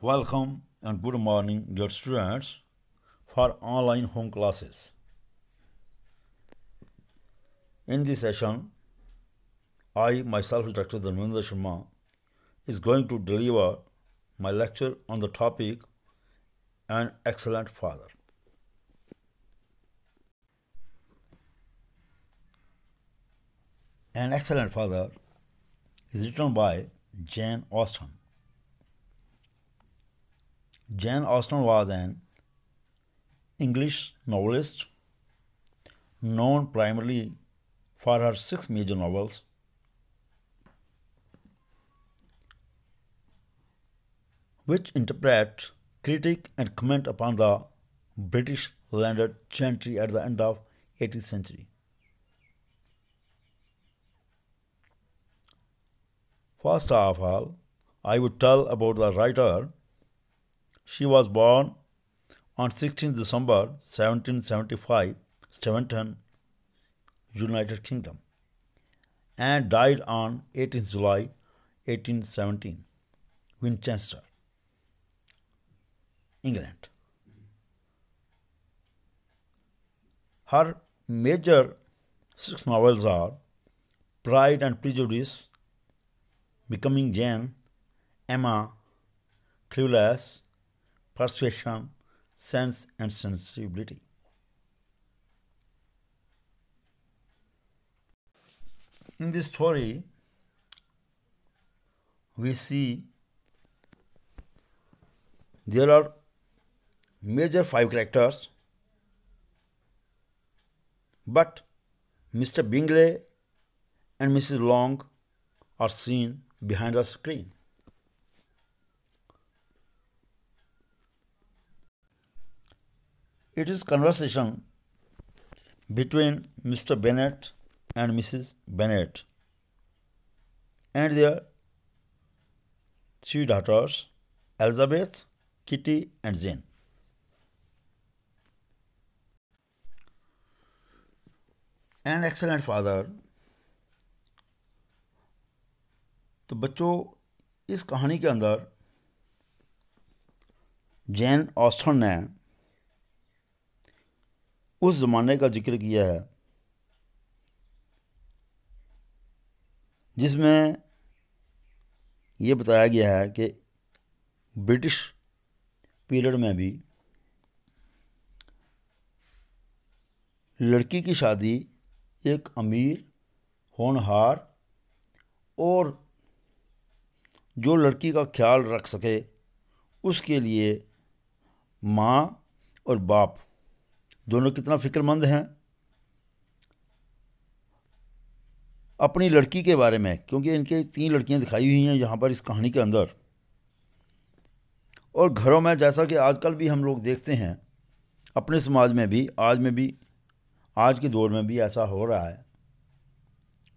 Welcome and good morning dear students for online home classes. In this session, I myself Dr. Dhanvendra Sharma is going to deliver my lecture on the topic An Excellent Father. An Excellent Father is written by Jane Austen Jane Austen was an English novelist known primarily for her six major novels. which interpret, critique and comment upon the British landed gentry at the end of 18th century. First of all, I would tell about the writer she was born on 16 December 1775, Steventon, United Kingdom, and died on 18 July 1817, Winchester, England. Her major six novels are Pride and Prejudice, Becoming Jane, Emma, Clueless, persuasion, sense, and sensibility. In this story, we see there are major five characters, but Mr. Bingley and Mrs. Long are seen behind the screen. It is conversation between Mr. Bennett and Mrs. Bennett and their three daughters, Elizabeth, Kitty, and Jane. An excellent father. तो बच्चों इस कहानी के अंदर Jain Austin ने उस ज़माने का जिक्र किया है जिसमें ये बताया गया है कि ब्रिटिश पीरियड में भी लड़की की शादी एक अमीर होनहार और जो लड़की का ख्याल रख सके उसके लिए माँ और बाप दोनों कितना फिक्रमंद हैं अपनी लड़की के बारे में क्योंकि इनके तीन लड़कियां दिखाई हुई हैं यहाँ पर इस कहानी के अंदर और घरों में जैसा कि आजकल भी हम लोग देखते हैं अपने समाज में भी आज में भी आज के दौर में भी ऐसा हो रहा है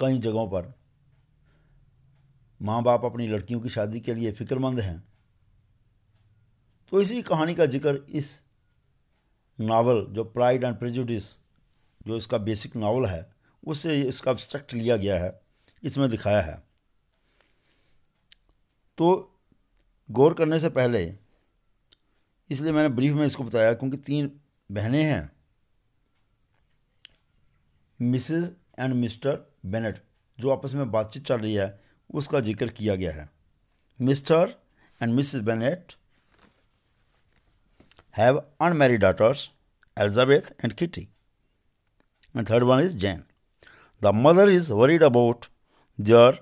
कई जगहों पर माँ बाप अपनी लड़कियों की शादी के लिए फ़िक्रमंद हैं तो इसी कहानी का जिक्र इस नावल जो प्राइड एंड प्रेजुडिस जो इसका बेसिक नावल है उससे इसका अब्स्ट्रक्ट लिया गया है इसमें दिखाया है तो गौर करने से पहले इसलिए मैंने ब्रीफ में इसको बताया क्योंकि तीन बहनें हैं मिसेस एंड मिस्टर बेनेट जो आपस में बातचीत चल रही है उसका जिक्र किया गया है Mr and Mrs Bennet have unmarried daughters, Elizabeth and Kitty. And third one is Jane. The mother is worried about their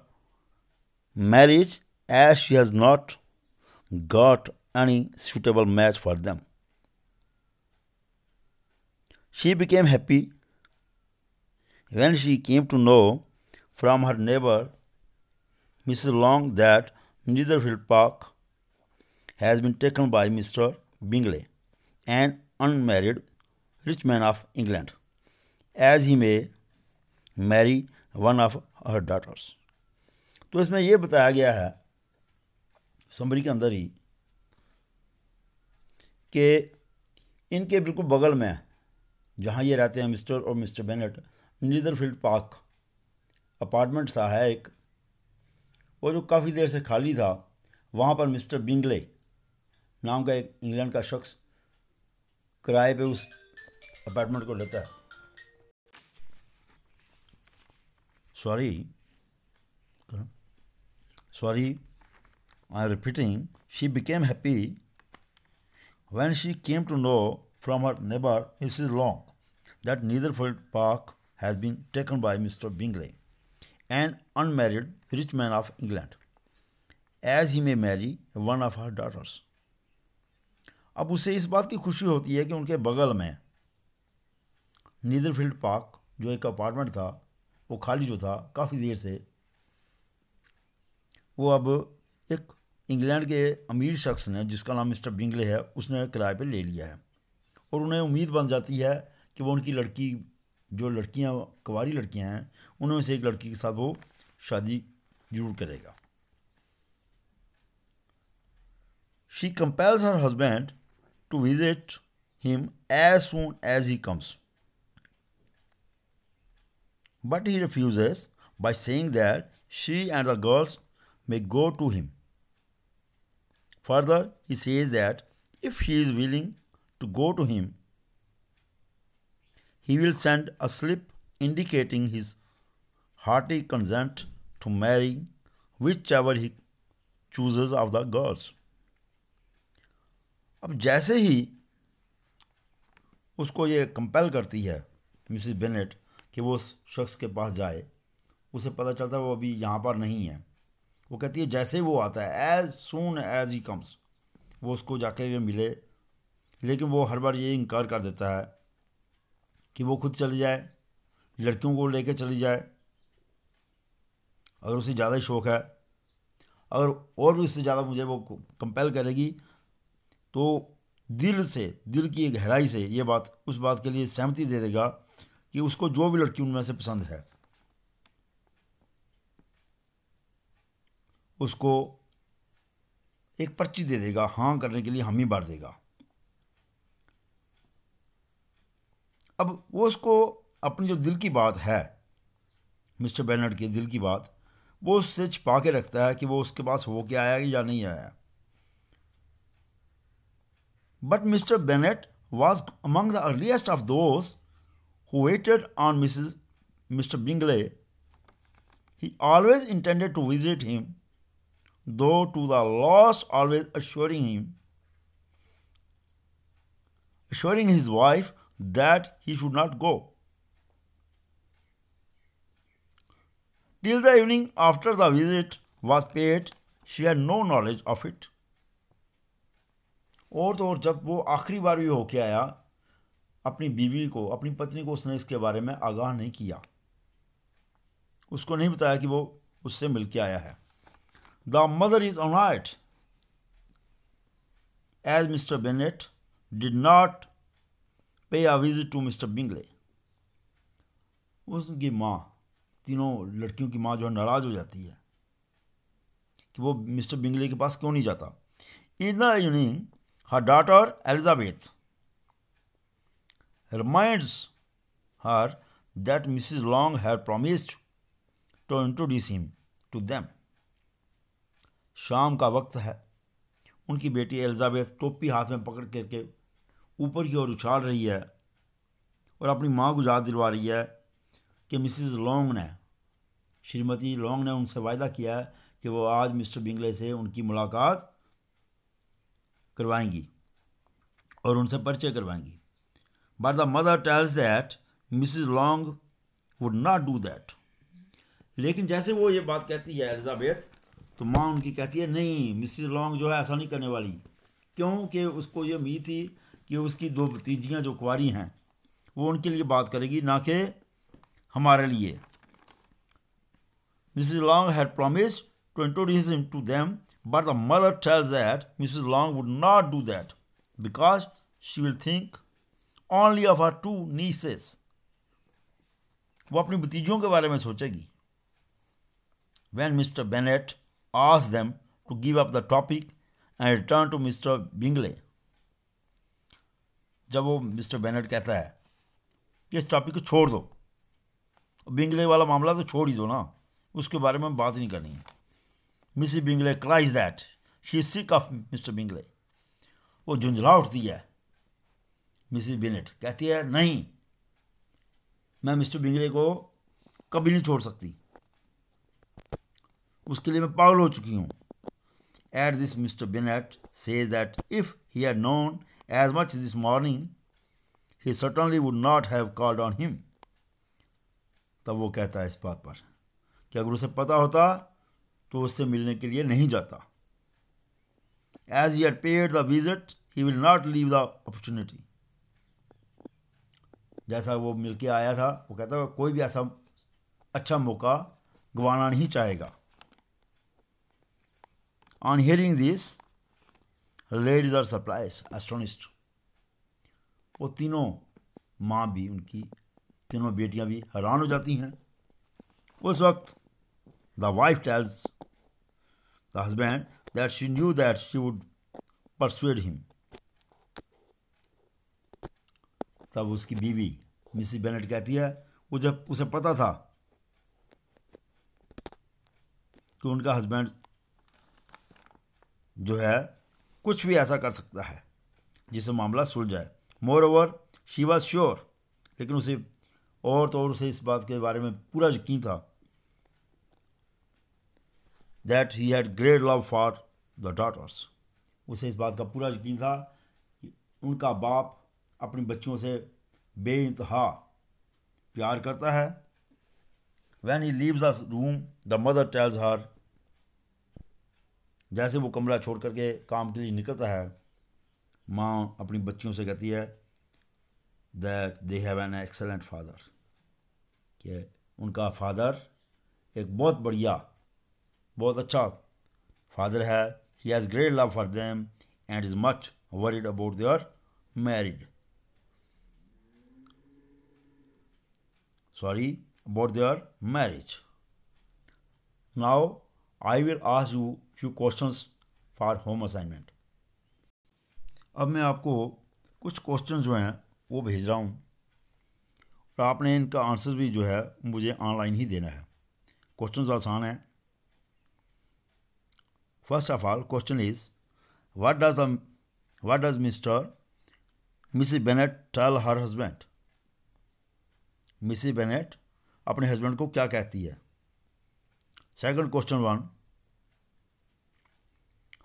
marriage as she has not got any suitable match for them. She became happy when she came to know from her neighbor, Mrs. Long, that Netherfield Park has been taken by Mr. Bingley. And unmarried rich man of England as he may marry one of her daughters तो इसमें यह बताया गया है summary के अंदर ही कि इनके बिल्कुल बगल में जहाँ ये रहते हैं मिस्टर और Mr Bennet Netherfield Park apartment सा है एक वो जो काफ़ी देर से खाली था वहाँ पर मिस्टर बिंगले नाम का एक इंग्लैंड का शख्स किराए पे उस अपार्टमेंट को लेता है sorry sorry I am repeating she became happy when she came to know from her neighbour Miss is Long that Netherfield Park has been taken by Mr Bingley and unmarried rich man of England as he may marry one of her daughters अब उसे इस बात की खुशी होती है कि उनके बगल में नीदरफील्ड पार्क जो एक अपार्टमेंट था वो खाली जो था काफ़ी देर से वो अब एक इंग्लैंड के अमीर शख्स ने जिसका नाम मिस्टर बिंगले है उसने किराए पे ले लिया है और उन्हें उम्मीद बन जाती है कि वो उनकी लड़की जो लड़कियां कवारी लड़कियां हैं उनमें से एक लड़की के साथ वो शादी जरूर करेगा she compels her husband to visit him as soon as he comes. But he refuses by saying that she and the girls may go to him. Further, he says that if he is willing to go to him, he will send a slip indicating his hearty consent to marry whichever he chooses of the girls. अब जैसे ही उसको ये compel करती है Mrs Bennett कि वो उस शख्स के पास जाए उसे पता चलता है वो अभी यहाँ पर नहीं है वो कहती है जैसे वो आता है as soon as he comes वो उसको जाके मिले लेकिन वो हर बार ये इनकार कर देता है कि वो खुद चली जाए लड़कियों को लेके चली जाए अगर उसे ज़्यादा शौक़ है अगर और भी उससे ज़्यादा मुझे वो कंपेल करेगी तो दिल से दिल की गहराई से ये बात उस बात के लिए सहमति दे देगा कि उसको जो भी लड़की उनमें से पसंद है उसको एक पर्ची दे देगा हाँ करने के लिए हम ही बार देगा अब वो उसको अपनी जो दिल की बात है मिस्टर बैनर्ड के दिल की बात वो उससे छिपा के रखता है कि वो उसके पास हो के आया या नहीं आया But Mr. Bennet was among the earliest of those who waited on Mrs. Mr. Bingley. He always intended to visit him, though to the last always assuring him, assuring his wife that he should not go. Till the evening after the visit was paid, she had no knowledge of it. और तो और जब वो आखिरी बार भी होके आया अपनी बीवी को अपनी पत्नी को उसने इसके बारे में आगाह नहीं किया उसको नहीं बताया कि वो उससे मिल के आया है the mother is annoyed as Mr Bennet did not pay a visit to Mr Bingley उसकी माँ तीनों लड़कियों की माँ जो है नाराज़ हो जाती है कि वो मिस्टर बिंगले के पास क्यों नहीं जाता in the evening her daughter Elizabeth reminds her that Mrs. Long had promised to introduce him to them. शाम का वक्त है उनकी बेटी एलिजाबेथ टोपी हाथ में पकड़ करके ऊपर की ओर उछाल रही है और अपनी माँ को याद दिलवा रही है कि मिसिज़ लॉन्ग ने श्रीमती लॉन्ग ने उनसे वायदा किया है कि वो आज मिस्टर बिंगले से उनकी मुलाकात करवाएंगी और उनसे परिचय करवाएंगी but the mother tells that Mrs Long would not do that लेकिन जैसे वो ये बात कहती है एलिजाबेथ तो माँ उनकी कहती है नहीं मिसिज लॉन्ग जो है ऐसा नहीं करने वाली क्योंकि उसको ये उम्मीद थी कि उसकी दो भतीजियाँ जो कुंवारी हैं वो उनके लिए बात करेगी ना कि हमारे लिए Mrs Long had promise to introduce in to them But the mother tells that Mrs. Long would not do that because she will think only of her two nieces. वो अपनी भतीजियों के बारे में सोचेगी When Mr. Bennett asked them to give up the topic and return to Mr. Bingley, जब वो mister Bennett कहता है कि इस टॉपिक को छोड़ दो बिंगले वाला मामला तो छोड़ ही दो ना उसके बारे में बात नहीं करनी है Mrs Bingley cries that she sick of Mr Bingley वो झुंझला उठती है मिसिस बिनेट कहती है नहीं मैं मिस्टर बिंगले को कभी नहीं छोड़ सकती उसके लिए मैं पागल हो चुकी हूँ at this Mr Bennet says that if he had known as much this morning he certainly would not have called on him तब वो कहता है इस बात पर कि अगर उसे पता होता तो उससे मिलने के लिए नहीं जाता as you had paid the visit he will not leave the opportunity जैसा वो मिलके आया था वो कहता है कोई भी ऐसा अच्छा मौका गवाना नहीं चाहेगा on hearing this ladies are surprise astonished वो तीनों माँ भी उनकी तीनों बेटियाँ भी हैरान हो जाती हैं उस वक्त the wife tells the husband that she knew that she would persuade him तब उसकी बीवी मिसिस बेनेट कहती है वो जब उसे पता था कि उनका हस्बैंड जो है कुछ भी ऐसा कर सकता है जिससे मामला सुलझ जाए moreover she was sure लेकिन उसे और तो और उसे इस बात के बारे में पूरा यकीन था that he had great love for the daughters उसे इस बात का पूरा यकीन था कि उनका बाप अपनी बच्चियों से बेानतहा प्यार करता है when he leave the room the mother tells her जैसे वो कमरा छोड़ करके काम के लिए निकलता है माँ अपनी बच्चियों से कहती है that they have an excellent father कि उनका फादर एक बहुत बढ़िया बहुत अच्छा फादर है he has great love for them and is much worried about their married sorry about their marriage now I will ask you few question for home assignment अब मैं आपको कुछ क्वेश्चन जो हैं वो भेज रहा हूँ और आपने इनका आंसर भी जो है मुझे ऑनलाइन ही देना है क्वेश्चन आसान हैं First of all, question is, what does, a, um, what does Mr. Mrs Bennet tell her husband Mrs Bennet अपने हस्बैंड को क्या कहती है second question one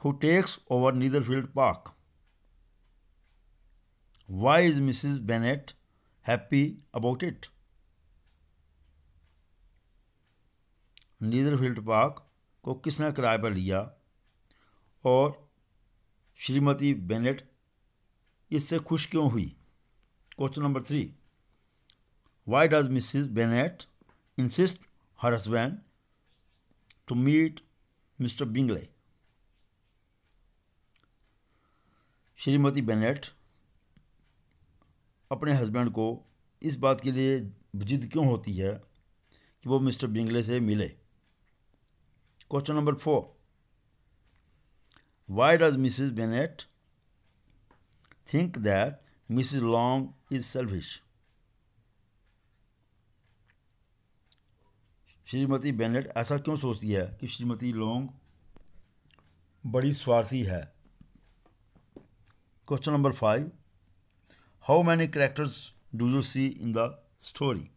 who takes over Netherfield Park why is Mrs Bennet happy about it Netherfield Park को किसने किराए पर लिया और श्रीमती बेनेट इससे खुश क्यों हुई question number three why does Mrs Bennet insist her husband to meet Mr Bingley श्रीमती बेनेट अपने हस्बैंड को इस बात के लिए जिद क्यों होती है कि वो मिस्टर बिंगले से मिले question number four Why does Mrs. Bennett think that Mrs. Long is selfish? श्रीमती बेनेट ऐसा क्यों सोचती है कि श्रीमती लोंग बड़ी स्वार्थी है question number five how many characters do you see in the story